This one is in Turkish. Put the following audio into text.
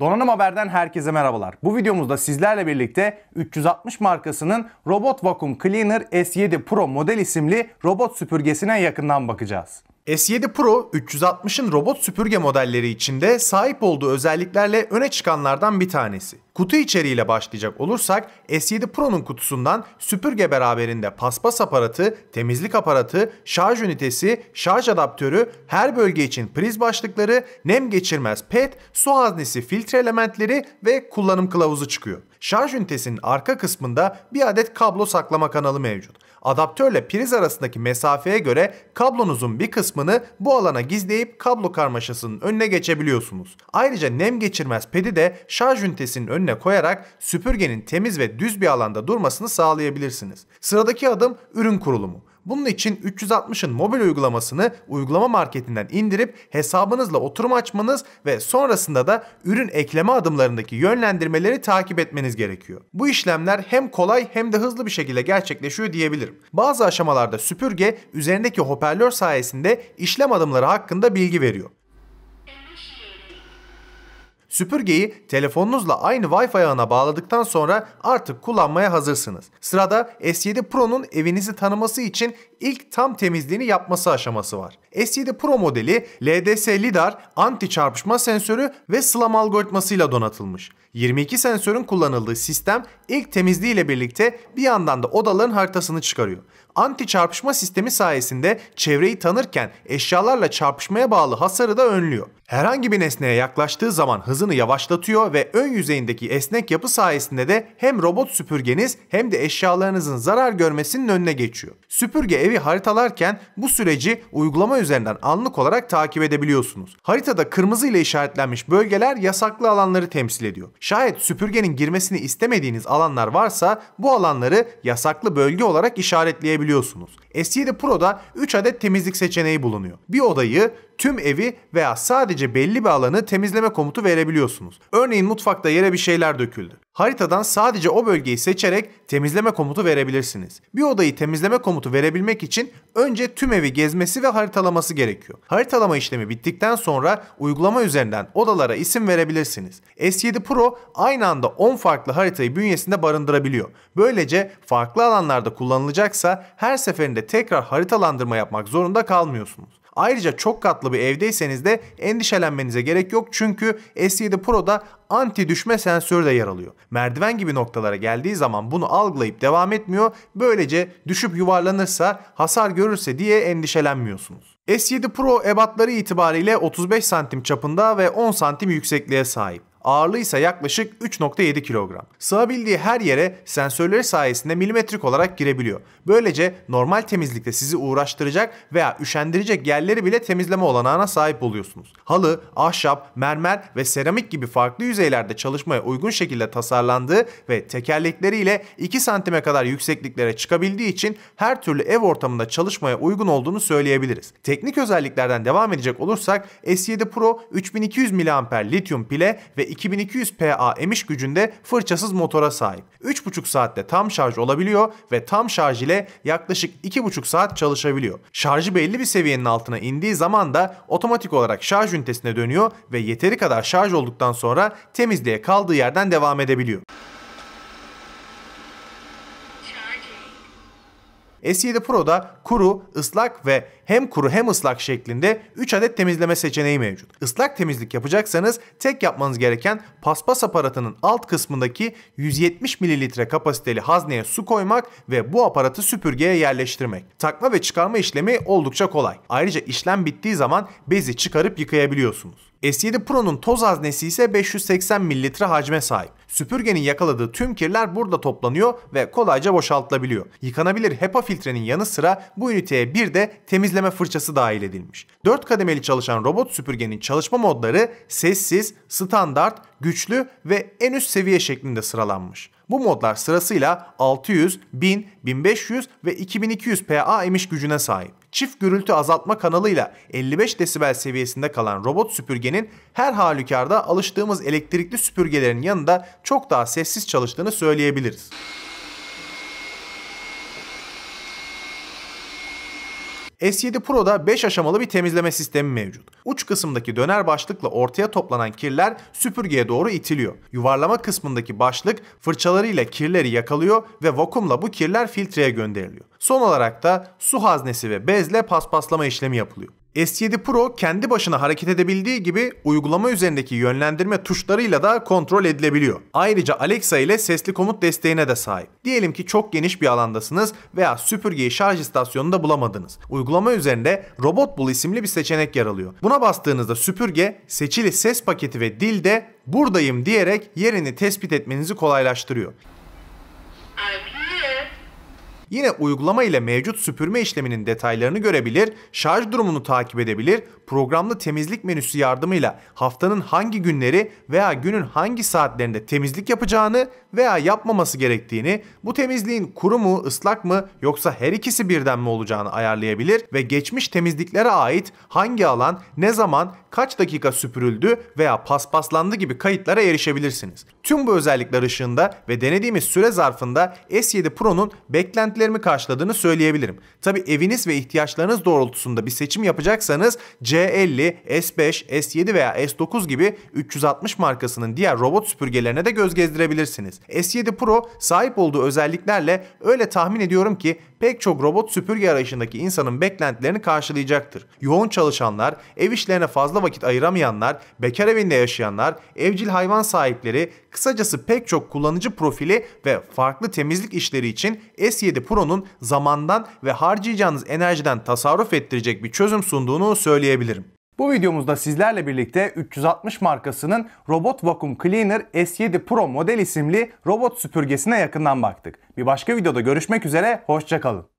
Donanım Haber'den herkese merhabalar. Bu videomuzda sizlerle birlikte 360 markasının Robot Vacuum Cleaner S7 Pro model isimli robot süpürgesine yakından bakacağız. S7 Pro 360'ın robot süpürge modelleri içinde sahip olduğu özelliklerle öne çıkanlardan bir tanesi. Kutu içeriğiyle başlayacak olursak S7 Pro'nun kutusundan süpürge beraberinde paspas aparatı, temizlik aparatı, şarj ünitesi, şarj adaptörü, her bölge için priz başlıkları, nem geçirmez pet, su haznesi filtre elementleri ve kullanım kılavuzu çıkıyor. Şarj ünitesinin arka kısmında bir adet kablo saklama kanalı mevcut. Adaptörle priz arasındaki mesafeye göre kablonuzun bir kısmını bu alana gizleyip kablo karmaşasının önüne geçebiliyorsunuz. Ayrıca nem geçirmez pedi de şarj ünitesinin önüne koyarak süpürgenin temiz ve düz bir alanda durmasını sağlayabilirsiniz. Sıradaki adım ürün kurulumu. Bunun için 360'ın mobil uygulamasını uygulama marketinden indirip hesabınızla oturum açmanız ve sonrasında da ürün ekleme adımlarındaki yönlendirmeleri takip etmeniz gerekiyor. Bu işlemler hem kolay hem de hızlı bir şekilde gerçekleşiyor diyebilirim. Bazı aşamalarda süpürge üzerindeki hoparlör sayesinde işlem adımları hakkında bilgi veriyor. Süpürgeyi telefonunuzla aynı Wi-Fi ağına bağladıktan sonra artık kullanmaya hazırsınız. Sırada S7 Pro'nun evinizi tanıması için ilk tam temizliğini yapması aşaması var. S7 Pro modeli LDS lidar, anti çarpışma sensörü ve slam algoritmasıyla donatılmış. 22 sensörün kullanıldığı sistem ilk temizliği ile birlikte bir yandan da odaların haritasını çıkarıyor anti çarpışma sistemi sayesinde çevreyi tanırken eşyalarla çarpışmaya bağlı hasarı da önlüyor. Herhangi bir nesneye yaklaştığı zaman hızını yavaşlatıyor ve ön yüzeyindeki esnek yapı sayesinde de hem robot süpürgeniz hem de eşyalarınızın zarar görmesinin önüne geçiyor. Süpürge evi haritalarken bu süreci uygulama üzerinden anlık olarak takip edebiliyorsunuz. Haritada kırmızı ile işaretlenmiş bölgeler yasaklı alanları temsil ediyor. Şayet süpürgenin girmesini istemediğiniz alanlar varsa bu alanları yasaklı bölge olarak işaretleyebiliyorsunuz seçebiliyorsunuz. S7 Pro'da 3 adet temizlik seçeneği bulunuyor. Bir odayı tüm evi veya sadece belli bir alanı temizleme komutu verebiliyorsunuz. Örneğin mutfakta yere bir şeyler döküldü. Haritadan sadece o bölgeyi seçerek temizleme komutu verebilirsiniz. Bir odayı temizleme komutu verebilmek için önce tüm evi gezmesi ve haritalaması gerekiyor. Haritalama işlemi bittikten sonra uygulama üzerinden odalara isim verebilirsiniz. S7 Pro aynı anda 10 farklı haritayı bünyesinde barındırabiliyor. Böylece farklı alanlarda kullanılacaksa her seferinde tekrar haritalandırma yapmak zorunda kalmıyorsunuz. Ayrıca çok katlı bir evdeyseniz de endişelenmenize gerek yok çünkü S7 Pro'da anti düşme sensörü de yer alıyor. Merdiven gibi noktalara geldiği zaman bunu algılayıp devam etmiyor. Böylece düşüp yuvarlanırsa, hasar görürse diye endişelenmiyorsunuz. S7 Pro ebatları itibariyle 35 santim çapında ve 10 santim yüksekliğe sahip. Ağırlığı ise yaklaşık 3.7 kilogram. Sığabildiği her yere sensörleri sayesinde milimetrik olarak girebiliyor. Böylece normal temizlikte sizi uğraştıracak veya üşendirecek yerleri bile temizleme olanağına sahip oluyorsunuz. Halı, ahşap, mermer ve seramik gibi farklı yüzeylerde çalışmaya uygun şekilde tasarlandığı ve tekerlekleriyle 2 santime kadar yüksekliklere çıkabildiği için her türlü ev ortamında çalışmaya uygun olduğunu söyleyebiliriz. Teknik özelliklerden devam edecek olursak S7 Pro 3200 mAh lityum pile ve 2200 PA emiş gücünde fırçasız motora sahip. 3,5 saatte tam şarj olabiliyor ve tam şarj ile yaklaşık 2,5 saat çalışabiliyor. Şarjı belli bir seviyenin altına indiği zaman da otomatik olarak şarj ünitesine dönüyor ve yeteri kadar şarj olduktan sonra temizliğe kaldığı yerden devam edebiliyor. S7 Pro'da kuru, ıslak ve hem kuru hem ıslak şeklinde 3 adet temizleme seçeneği mevcut. Islak temizlik yapacaksanız tek yapmanız gereken paspas aparatının alt kısmındaki 170 ml kapasiteli hazneye su koymak ve bu aparatı süpürgeye yerleştirmek. Takma ve çıkarma işlemi oldukça kolay. Ayrıca işlem bittiği zaman bezi çıkarıp yıkayabiliyorsunuz. S7 Pro'nun toz haznesi ise 580 ml hacme sahip. Süpürgenin yakaladığı tüm kirler burada toplanıyor ve kolayca boşaltılabiliyor. Yıkanabilir HEPA filtrenin yanı sıra bu üniteye bir de temizleme fırçası dahil edilmiş. 4 kademeli çalışan robot süpürgenin çalışma modları sessiz, standart, güçlü ve en üst seviye şeklinde sıralanmış. Bu modlar sırasıyla 600, 1000, 1500 ve 2200 PA emiş gücüne sahip çift gürültü azaltma kanalıyla 55 desibel seviyesinde kalan robot süpürgenin her halükarda alıştığımız elektrikli süpürgelerin yanında çok daha sessiz çalıştığını söyleyebiliriz. S7 Pro'da 5 aşamalı bir temizleme sistemi mevcut. Uç kısımdaki döner başlıkla ortaya toplanan kirler süpürgeye doğru itiliyor. Yuvarlama kısmındaki başlık fırçalarıyla kirleri yakalıyor ve vakumla bu kirler filtreye gönderiliyor. Son olarak da su haznesi ve bezle paspaslama işlemi yapılıyor. S7 Pro kendi başına hareket edebildiği gibi uygulama üzerindeki yönlendirme tuşlarıyla da kontrol edilebiliyor. Ayrıca Alexa ile sesli komut desteğine de sahip. Diyelim ki çok geniş bir alandasınız veya süpürgeyi şarj istasyonunda bulamadınız. Uygulama üzerinde Robot Bul isimli bir seçenek yer alıyor. Buna bastığınızda süpürge seçili ses paketi ve dil de buradayım diyerek yerini tespit etmenizi kolaylaştırıyor. I'm Yine uygulama ile mevcut süpürme işleminin detaylarını görebilir, şarj durumunu takip edebilir, programlı temizlik menüsü yardımıyla haftanın hangi günleri veya günün hangi saatlerinde temizlik yapacağını veya yapmaması gerektiğini, bu temizliğin kuru mu, ıslak mı yoksa her ikisi birden mi olacağını ayarlayabilir ve geçmiş temizliklere ait hangi alan, ne zaman, kaç dakika süpürüldü veya paspaslandı gibi kayıtlara erişebilirsiniz. Tüm bu özellikler ışığında ve denediğimiz süre zarfında S7 Pro'nun beklentileri beklentilerimi karşıladığını söyleyebilirim. Tabi eviniz ve ihtiyaçlarınız doğrultusunda bir seçim yapacaksanız C50, S5, S7 veya S9 gibi 360 markasının diğer robot süpürgelerine de göz gezdirebilirsiniz. S7 Pro sahip olduğu özelliklerle öyle tahmin ediyorum ki pek çok robot süpürge arayışındaki insanın beklentilerini karşılayacaktır. Yoğun çalışanlar, ev işlerine fazla vakit ayıramayanlar, bekar evinde yaşayanlar, evcil hayvan sahipleri, kısacası pek çok kullanıcı profili ve farklı temizlik işleri için S7 Pro Pro'nun zamandan ve harcayacağınız enerjiden tasarruf ettirecek bir çözüm sunduğunu söyleyebilirim. Bu videomuzda sizlerle birlikte 360 markasının Robot Vacuum Cleaner S7 Pro model isimli robot süpürgesine yakından baktık. Bir başka videoda görüşmek üzere, hoşçakalın.